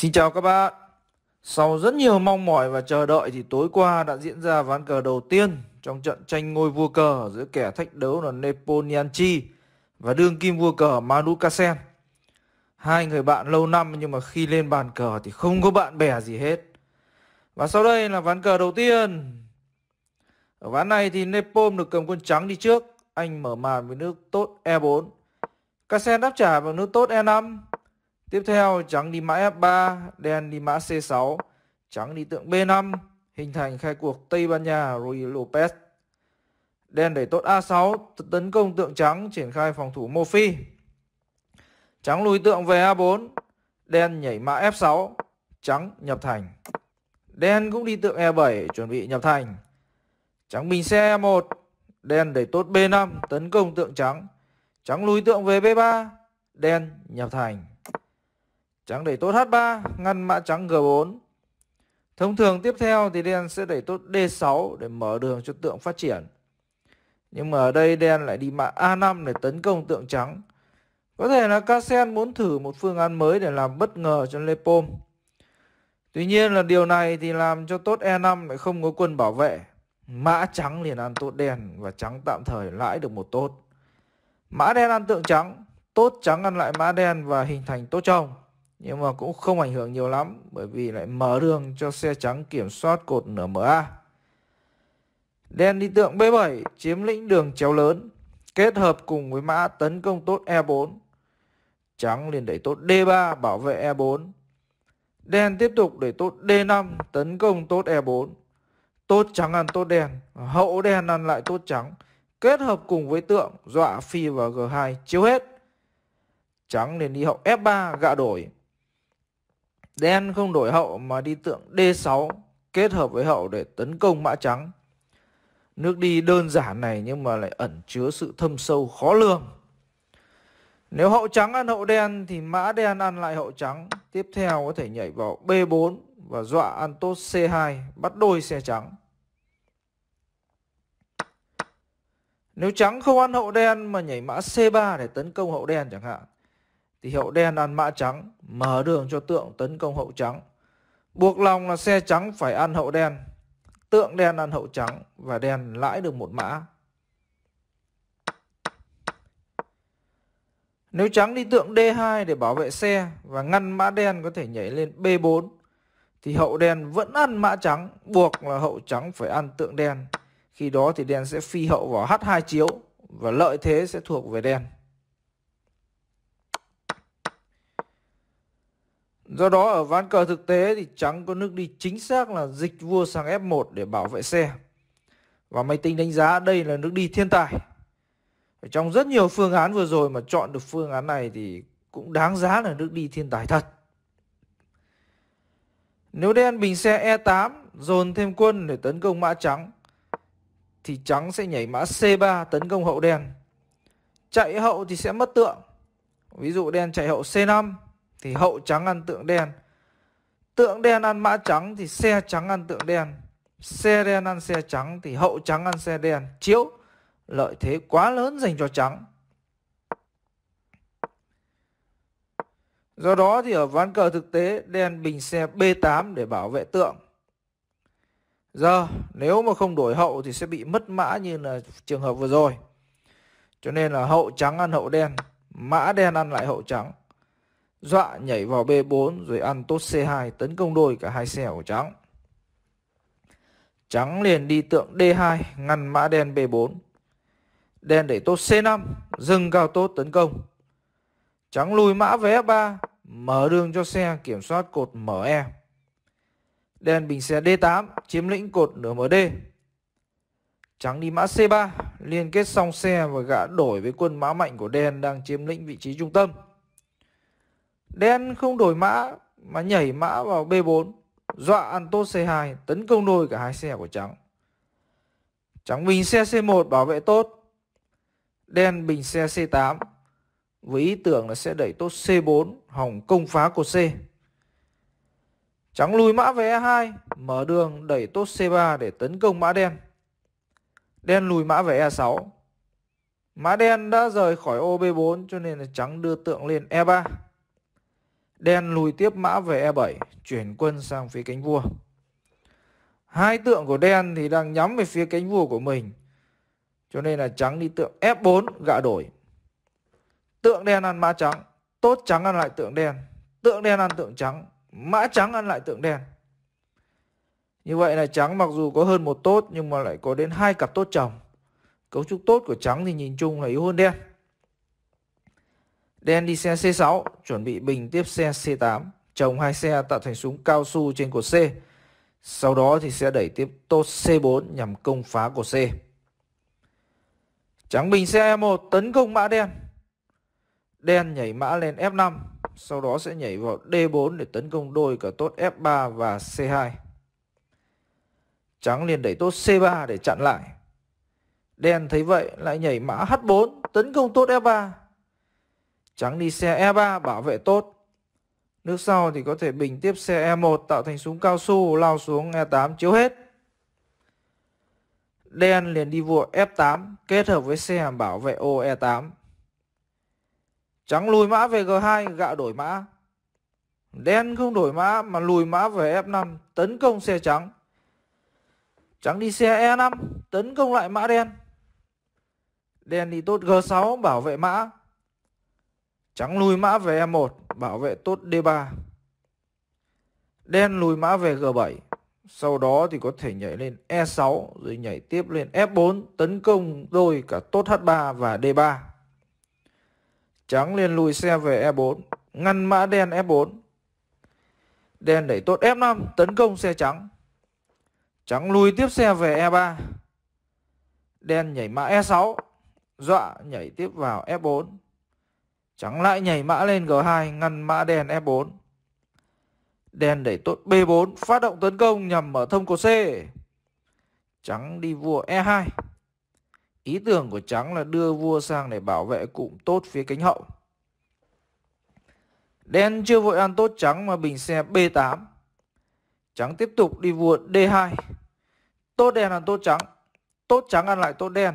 Xin chào các bạn Sau rất nhiều mong mỏi và chờ đợi thì tối qua đã diễn ra ván cờ đầu tiên trong trận tranh ngôi vua cờ giữa kẻ thách đấu là Neponianchi và đương kim vua cờ Manu Kasen. Hai người bạn lâu năm nhưng mà khi lên bàn cờ thì không có bạn bè gì hết. Và sau đây là ván cờ đầu tiên. Ở ván này thì Nepom được cầm quân trắng đi trước. Anh mở màn với nước tốt E4. Kasen đáp trả bằng nước tốt E5. Tiếp theo trắng đi mã F3, đen đi mã C6, trắng đi tượng B5, hình thành khai cuộc Tây Ban Nha Rui Lopez. Đen đẩy tốt A6, tấn công tượng trắng triển khai phòng thủ Mô Phi. Trắng lùi tượng về A4, đen nhảy mã F6, trắng nhập thành. Đen cũng đi tượng E7 chuẩn bị nhập thành. Trắng bình xe E1, đen đẩy tốt B5 tấn công tượng trắng. Trắng lùi tượng về B3, đen nhập thành. Trắng đẩy tốt H3, ngăn mã trắng G4. Thông thường tiếp theo thì đen sẽ đẩy tốt D6 để mở đường cho tượng phát triển. Nhưng mà ở đây đen lại đi mã A5 để tấn công tượng trắng. Có thể là Kasen muốn thử một phương án mới để làm bất ngờ cho Lepom. Tuy nhiên là điều này thì làm cho tốt E5 lại không có quân bảo vệ. Mã trắng liền ăn tốt đen và trắng tạm thời lãi được một tốt. Mã đen ăn tượng trắng, tốt trắng ăn lại mã đen và hình thành tốt trong nhưng mà cũng không ảnh hưởng nhiều lắm bởi vì lại mở đường cho xe trắng kiểm soát cột nửa MA. Đen đi tượng B7 chiếm lĩnh đường chéo lớn kết hợp cùng với mã tấn công tốt E4. Trắng liền đẩy tốt D3 bảo vệ E4. Đen tiếp tục đẩy tốt D5 tấn công tốt E4. Tốt trắng ăn tốt đen, hậu đen ăn lại tốt trắng. Kết hợp cùng với tượng dọa phi vào G2 chiếu hết. Trắng liền đi hậu F3 gạ đổi. Đen không đổi hậu mà đi tượng D6 kết hợp với hậu để tấn công mã trắng. Nước đi đơn giản này nhưng mà lại ẩn chứa sự thâm sâu khó lường. Nếu hậu trắng ăn hậu đen thì mã đen ăn lại hậu trắng. Tiếp theo có thể nhảy vào B4 và dọa ăn tốt C2 bắt đôi xe trắng. Nếu trắng không ăn hậu đen mà nhảy mã C3 để tấn công hậu đen chẳng hạn thì hậu đen ăn mã trắng, mở đường cho tượng tấn công hậu trắng. Buộc lòng là xe trắng phải ăn hậu đen, tượng đen ăn hậu trắng và đen lãi được một mã. Nếu trắng đi tượng D2 để bảo vệ xe và ngăn mã đen có thể nhảy lên B4 thì hậu đen vẫn ăn mã trắng, buộc là hậu trắng phải ăn tượng đen. Khi đó thì đen sẽ phi hậu vào H2 chiếu và lợi thế sẽ thuộc về đen. Do đó ở ván cờ thực tế thì trắng có nước đi chính xác là dịch vua sang F1 để bảo vệ xe. Và máy tính đánh giá đây là nước đi thiên tài. trong rất nhiều phương án vừa rồi mà chọn được phương án này thì cũng đáng giá là nước đi thiên tài thật. Nếu đen bình xe E8 dồn thêm quân để tấn công mã trắng thì trắng sẽ nhảy mã C3 tấn công hậu đen. Chạy hậu thì sẽ mất tượng. Ví dụ đen chạy hậu C5 thì hậu trắng ăn tượng đen tượng đen ăn mã trắng thì xe trắng ăn tượng đen xe đen ăn xe trắng thì hậu trắng ăn xe đen chiếu lợi thế quá lớn dành cho trắng do đó thì ở ván cờ thực tế đen bình xe b8 để bảo vệ tượng giờ nếu mà không đổi hậu thì sẽ bị mất mã như là trường hợp vừa rồi cho nên là hậu trắng ăn hậu đen mã đen ăn lại hậu trắng dọa nhảy vào B4 rồi ăn tốt C2 tấn công đôi cả hai xe của trắng. Trắng liền đi tượng D2 ngăn mã đen B4. Đen để tốt C5 dừng cao tốt tấn công. Trắng lùi mã về F3 mở đường cho xe kiểm soát cột ME. Đen bình xe D8 chiếm lĩnh cột nửa MD. Trắng đi mã C3 liên kết xong xe và gã đổi với quân mã mạnh của đen đang chiếm lĩnh vị trí trung tâm. Đen không đổi mã mà nhảy mã vào B4, dọa ăn Anto C2 tấn công đôi cả hai xe của Trắng. Trắng bình xe C1 bảo vệ tốt. Đen bình xe C8 với ý tưởng là sẽ đẩy tốt C4 hỏng công phá của C. Trắng lùi mã về E2, mở đường đẩy tốt C3 để tấn công mã đen. Đen lùi mã về E6. Mã đen đã rời khỏi ô B4 cho nên là trắng đưa tượng lên E3. Đen lùi tiếp mã về E7, chuyển quân sang phía cánh vua. Hai tượng của đen thì đang nhắm về phía cánh vua của mình. Cho nên là trắng đi tượng F4 gạ đổi. Tượng đen ăn mã trắng, tốt trắng ăn lại tượng đen, tượng đen ăn tượng trắng, mã trắng ăn lại tượng đen. Như vậy là trắng mặc dù có hơn một tốt nhưng mà lại có đến hai cặp tốt chồng. Cấu trúc tốt của trắng thì nhìn chung là yếu hơn đen. Đen đi xe C6, chuẩn bị bình tiếp xe C8, chồng hai xe tạo thành súng cao su trên cột C. Sau đó thì sẽ đẩy tiếp tốt C4 nhằm công phá cột C. Trắng bình xe E1 tấn công mã đen. Đen nhảy mã lên F5, sau đó sẽ nhảy vào D4 để tấn công đôi cả tốt F3 và C2. Trắng liền đẩy tốt C3 để chặn lại. Đen thấy vậy lại nhảy mã H4 tấn công tốt F3 Trắng đi xe E3 bảo vệ tốt. Nước sau thì có thể bình tiếp xe E1 tạo thành súng cao su lao xuống E8 chiếu hết. Đen liền đi vua F8 kết hợp với xe bảo vệ ô E8. Trắng lùi mã về G2 gạ đổi mã. Đen không đổi mã mà lùi mã về F5 tấn công xe trắng. Trắng đi xe E5 tấn công lại mã đen. Đen đi tốt G6 bảo vệ mã. Trắng lùi mã về E1, bảo vệ tốt D3. Đen lùi mã về G7, sau đó thì có thể nhảy lên E6 rồi nhảy tiếp lên F4 tấn công đôi cả tốt H3 và D3. Trắng liền lùi xe về E4, ngăn mã đen F4. Đen đẩy tốt F5 tấn công xe trắng. Trắng lùi tiếp xe về E3. Đen nhảy mã E6, dọa nhảy tiếp vào F4. Trắng lại nhảy mã lên G2 ngăn mã đen F4. Đen đẩy tốt B4 phát động tấn công nhằm mở thông cột C. Trắng đi vua E2. Ý tưởng của trắng là đưa vua sang để bảo vệ cụm tốt phía cánh hậu. Đen chưa vội ăn tốt trắng mà bình xe B8. Trắng tiếp tục đi vua D2. Tốt đen ăn tốt trắng. Tốt trắng ăn lại tốt đen.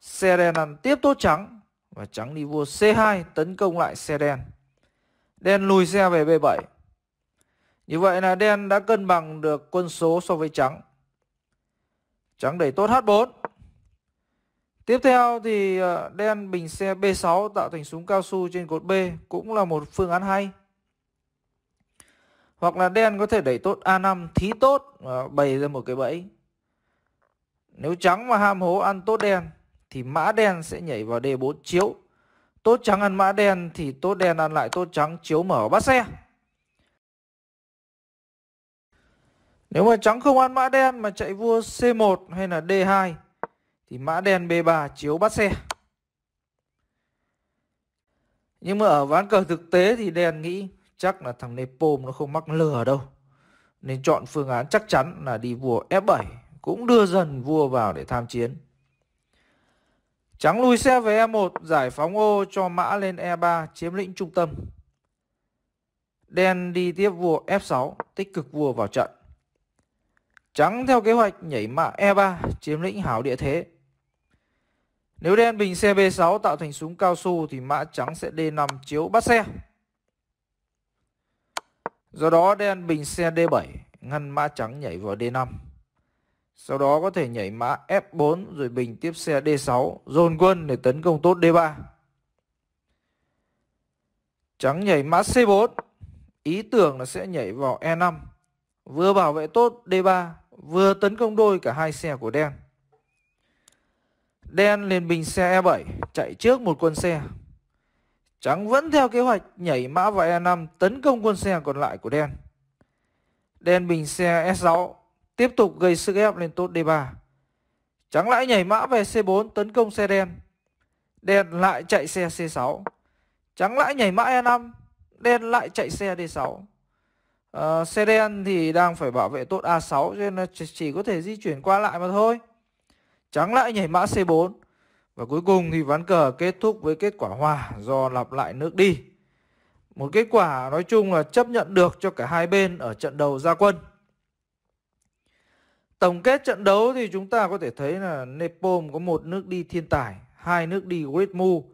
Xe đen ăn tiếp tốt trắng và trắng đi vua C2 tấn công lại xe đen. Đen lùi xe về B7. Như vậy là đen đã cân bằng được quân số so với trắng. Trắng đẩy tốt H4. Tiếp theo thì ờ, đen bình xe B6 tạo thành súng cao su trên cột B cũng là một phương án hay. Hoặc là đen có thể đẩy tốt A5 thí tốt ờ, bày ra một cái bẫy. Nếu trắng mà ham hố ăn tốt đen thì mã đen sẽ nhảy vào D4 chiếu. Tốt trắng ăn mã đen thì tốt đen ăn lại tốt trắng chiếu mở bắt xe. Nếu mà trắng không ăn mã đen mà chạy vua C1 hay là D2 thì mã đen B3 chiếu bắt xe. Nhưng mà ở ván cờ thực tế thì đen nghĩ chắc là thằng Nepom nó không mắc lừa đâu. Nên chọn phương án chắc chắn là đi vua F7 cũng đưa dần vua vào để tham chiến. Trắng lùi xe về E1, giải phóng ô cho mã lên E3, chiếm lĩnh trung tâm. Đen đi tiếp vua F6, tích cực vua vào trận. Trắng theo kế hoạch nhảy mã E3, chiếm lĩnh hảo địa thế. Nếu đen bình xe B6 tạo thành súng cao su thì mã trắng sẽ D5 chiếu bắt xe. Do đó đen bình xe D7 ngăn mã trắng nhảy vào D5. Sau đó có thể nhảy mã F4 rồi bình tiếp xe D6, dồn quân để tấn công tốt D3. Trắng nhảy mã C4, ý tưởng là sẽ nhảy vào E5, vừa bảo vệ tốt D3, vừa tấn công đôi cả hai xe của đen. Đen lên bình xe E7, chạy trước một quân xe. Trắng vẫn theo kế hoạch nhảy mã vào E5 tấn công quân xe còn lại của đen. Đen bình xe E6 tiếp tục gây sức ép lên tốt D3. Trắng lại nhảy mã về C4 tấn công xe đen. Đen lại chạy xe C6. Trắng lại nhảy mã E5, đen lại chạy xe D6. À, ờ, xe đen thì đang phải bảo vệ tốt A6 cho nên chỉ có thể di chuyển qua lại mà thôi. Trắng lại nhảy mã C4. Và cuối cùng thì ván cờ kết thúc với kết quả hòa do lặp lại nước đi. Một kết quả nói chung là chấp nhận được cho cả hai bên ở trận đầu gia quân. Tổng kết trận đấu thì chúng ta có thể thấy là Nepom có một nước đi thiên tài, hai nước đi great move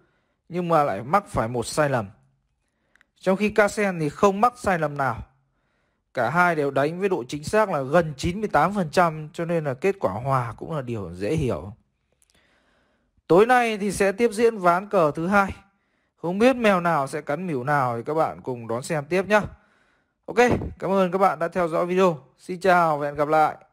nhưng mà lại mắc phải một sai lầm. Trong khi Kasen thì không mắc sai lầm nào. Cả hai đều đánh với độ chính xác là gần 98% cho nên là kết quả hòa cũng là điều dễ hiểu. Tối nay thì sẽ tiếp diễn ván cờ thứ hai. Không biết mèo nào sẽ cắn mỉu nào thì các bạn cùng đón xem tiếp nhé. Ok, cảm ơn các bạn đã theo dõi video. Xin chào và hẹn gặp lại.